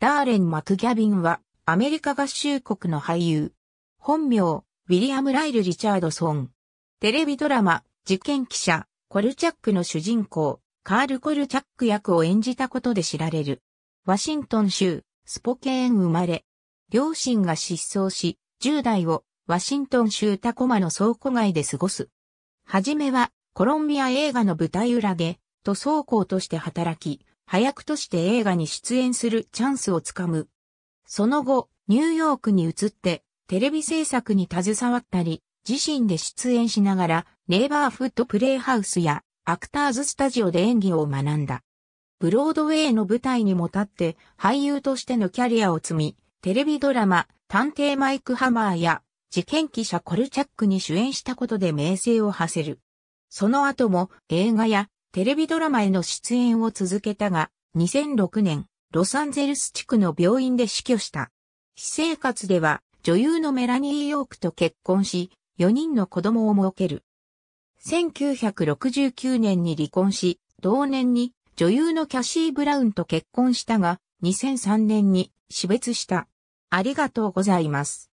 ダーレン・マクギャビンは、アメリカ合衆国の俳優。本名、ウィリアム・ライル・リチャードソン。テレビドラマ、事件記者、コルチャックの主人公、カール・コルチャック役を演じたことで知られる。ワシントン州、スポケーン生まれ。両親が失踪し、10代をワシントン州タコマの倉庫街で過ごす。はじめはコロンビア映画の舞台裏で、塗装工として働き、早くとして映画に出演するチャンスをつかむ。その後、ニューヨークに移って、テレビ制作に携わったり、自身で出演しながら、ネイバーフットプレイハウスや、アクターズスタジオで演技を学んだ。ブロードウェイの舞台にも立って、俳優としてのキャリアを積み、テレビドラマ、探偵マイクハマーや、事件記者コルチャックに主演したことで名声を馳せる。その後も映画やテレビドラマへの出演を続けたが、2006年、ロサンゼルス地区の病院で死去した。私生活では、女優のメラニー・ヨークと結婚し、4人の子供を設ける。1969年に離婚し、同年に女優のキャシー・ブラウンと結婚したが、2003年に死別した。ありがとうございます。